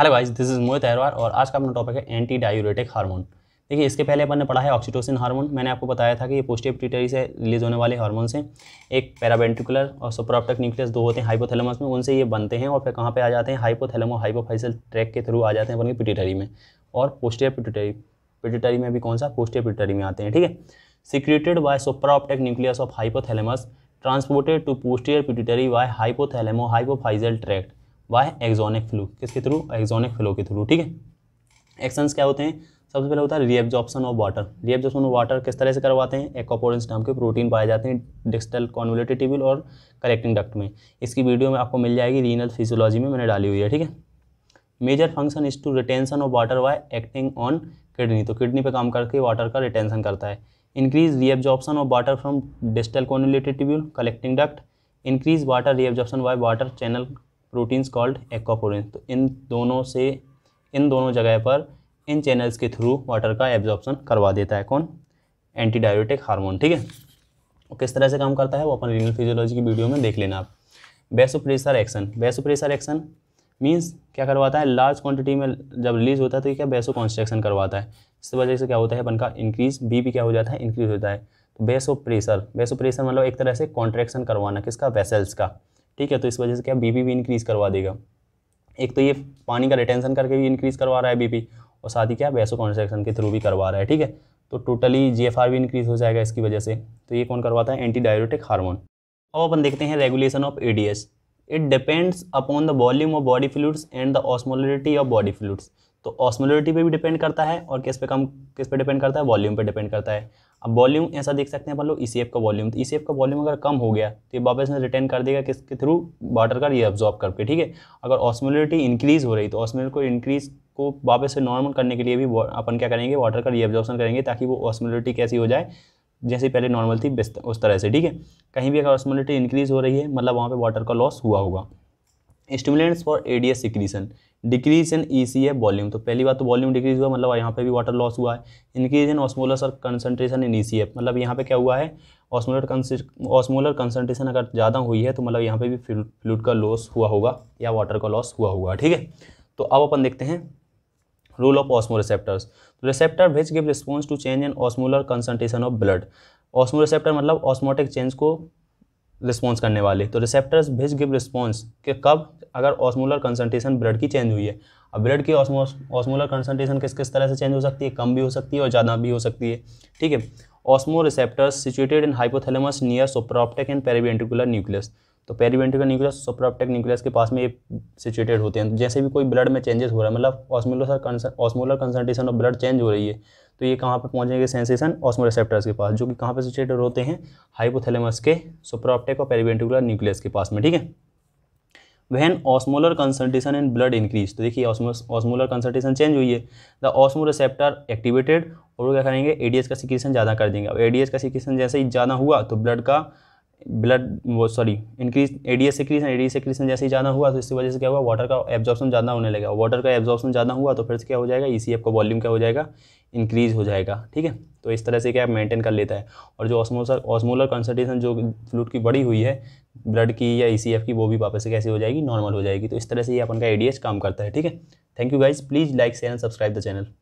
hello guys this is Mohit Ahirwar और आज का अपना टॉपिक है एंटी डायूरेटिक हार्मोन देखिए इसके पहले अपन ने पढ़ा है ऑक्सीटोसिन हार्मोन मैंने आपको बताया था कि ये पोस्टिव पिट्यूटरी से रिलीज होने वाले हार्मोन्स हैं एक पैराबेंटिकुलर और सुप्राप्टक न्यूक्लियस दो होते हैं हाइपोथैलेमस में उनसे ये बनते हैं और फिर कहाँ पर आ जाते हैं हाइपोथैलेमो हाइपोफाइसल ट्रैक के थ्रू आ जाते हैं अपन की में और पोस्टिव पिटिटरी पिटिटरी में भी कौन सा पोस्टिव पिटिटरी में आते हैं ठीक है secreted by supraoptic nucleus of hypothalamus transported to posterior pituitary by hypothalamo hypophyseal tract by axonic flow किसके थ्रू एक्जोनिक फ्लो के थ्रू ठीक है एक्शंस क्या होते हैं सबसे पहले होता है reabsorption of water reabsorption of water किस तरह से करवाते हैं एक्वापोरेंस नाम के प्रोटीन पाए जाते हैं डिस्टल कॉन्वलेटेटिबल और कलेक्टिंग डक्ट में इसकी वीडियो में आपको मिल जाएगी रीनल फिजियोलॉजी में मैंने डाली हुई है ठीक है major function is to retention of water by acting on kidney तो किडनी पर काम करके वाटर का रिटेंशन करता है increase reabsorption of water from distal convoluted collecting duct increase water reabsorption by water channel proteins called aquaporin तो इन दोनों से इन दोनों जगह पर इन चैनल्स के थ्रू वाटर का एब्जॉर्प्शन करवा देता है कौन एंटी डायोटिक हार्मोन ठीक है और किस तरह से काम करता है वो अपन रीनल फिजियोलॉजी की वीडियो में देख लेना आप pressure action pressure action means क्या करवाता है लार्ज क्वांटिटी में जब रिलीज होता है तो ये क्या बेसो कॉन्स्ट्रक्शन करवाता है इस वजह से क्या होता है अपन का इंक्रीज बी भी क्या हो जाता है इंक्रीज होता है तो बेसो प्रेशर बेसो प्रेशर मतलब एक तरह से कॉन्ट्रेक्शन करवाना किसका वेसल्स का ठीक है तो इस वजह से क्या बी भी इंक्रीज़ करवा देगा एक तो ये पानी का रिटेंशन करके भी इंक्रीज़ करवा रहा है बी और साथ ही क्या वैसो कॉन्स्ट्रक्शन के थ्रू भी करवा रहा है ठीक है तो टोटली जीएफआर भी इंक्रीज़ हो जाएगा इसकी वजह से तो ये कौन करवाता है एंटी डायोरेटिक हार्मोन अब अपन देखते हैं regulation of ADH it depends upon the volume of body fluids and the osmolality of body fluids तो ऑस्मोलिटी पे भी डिपेंड करता है और किस पे कम किस पे डिपेंड करता है वॉल्यूम पे डिपेंड करता है अब वॉल्यूम ऐसा देख सकते हैं मान लो ई का वॉल्यूम तो ई e का वॉल्यूम अगर कम हो गया तो ये वापस में रिटर्न कर देगा किसके थ्रू वाटर का ये ऑब्जॉर्व करके ठीक है अगर ऑस्मोलिटी इंक्रीज़ हो रही तो ऑस्मोलिटी को इंक्रीज़ को वापस से नॉर्मल करने के लिए भी अपन क्या करेंगे वाटर का रीअब्जॉर्बन करेंगे ताकि वो ऑस्मोलिटी कैसी हो जाए जैसे पहले नॉर्मल थी उस तरह से ठीक है कहीं भी अगर ऑस्मोलिटी इंक्रीज़ हो रही है मतलब वहाँ पर वाटर का लॉस हुआ होगा stimulants for ADH secretion decrease in EC है वॉल्यूम तो पहली बात तो वॉल्यूम डिक्रीज हुआ मतलब यहाँ पे भी वाटर लॉस हुआ है इंक्रीज इन ऑस्मोलस और कंसनट्रेशन इन ई मतलब यहाँ पे क्या हुआ है ऑस्मोलर ऑस्मोलर कंसनट्रेशन अगर ज़्यादा हुई है तो मतलब यहाँ पे भी फ्लूड का लॉस हुआ होगा या वाटर का लॉस हुआ होगा ठीक है तो अब अपन देखते हैं रोल ऑफ ऑस्मोरिसेप्टर्स तो receptor which give response to change in osmolar concentration of blood osmo receptor मतलब ऑस्मोटिक चेंज को रिस्पॉन्स करने वाले तो रिसेप्टर्स भिज गिव रिस्पॉन्स के कब अगर ऑस्मोलर कंसनट्रेशन ब्लड की चेंज हुई है अब ब्लड की ऑस्मोलर कंसनट्रेशन किस किस तरह से चेंज हो सकती है कम भी हो सकती है और ज़्यादा भी हो सकती है ठीक है osmo receptors situated in hypothalamus near supraoptic and paraventricular nucleus तो पेरीवेंटिकुलर न्यूक्लियस सुप्रॉप्टिक न्यूक्लियस के पास में ये सिचुएटेड होते हैं जैसे भी कोई ब्लड में चेंजेस हो रहा है मतलब osmolar osmolar concentration of blood change हो रही है तो ये कहाँ पर पहुँच जाएंगे सेंसेशन रिसेप्टर्स के पास जो कि कहाँ पर सिचुएटेड होते हैं हाइपोथैलेमस के सुपराप्टेक और पेरीवेंटिकुलर न्यूक्लियस के पास में ठीक है when osmolar concentration in blood increase तो देखिए ऑस्मोलर कंसनट्रेशन चेंज हुई है द ऑस्मो रिसेप्टर एक्टिवेटेड और वो क्या करेंगे एडीएस का सिक्रेशन ज़्यादा कर देंगे अब एडीएस का सिक्रेशन जैसे ही ज़्यादा हुआ तो ब्लड का ब्लड वो sorry increase ADH secretion ADH secretion जैसे ही ज़्यादा हुआ तो इसकी वजह से क्या हुआ वाटर का एब्जॉर्प्शन ज़्यादा होने लगेगा वाटर का एब्जॉर्प्शन ज़्यादा हुआ तो फिर से क्या हो जाएगा ई e का वॉल्यूम क्या हो जाएगा इंक्रीज हो जाएगा ठीक है तो इस तरह से क्या मेंटेन कर लेता है और जो ऑस्मोसर ऑस्मोलर कंसनट्रेशन जो फ्लूड की बढ़ी हुई है ब्लड की या ई e की वो भी वापस से कैसे हो जाएगी नॉर्मल हो जाएगी तो इस तरह से ये अपन का ए काम करता है ठीक है thank you guys please like share and subscribe the channel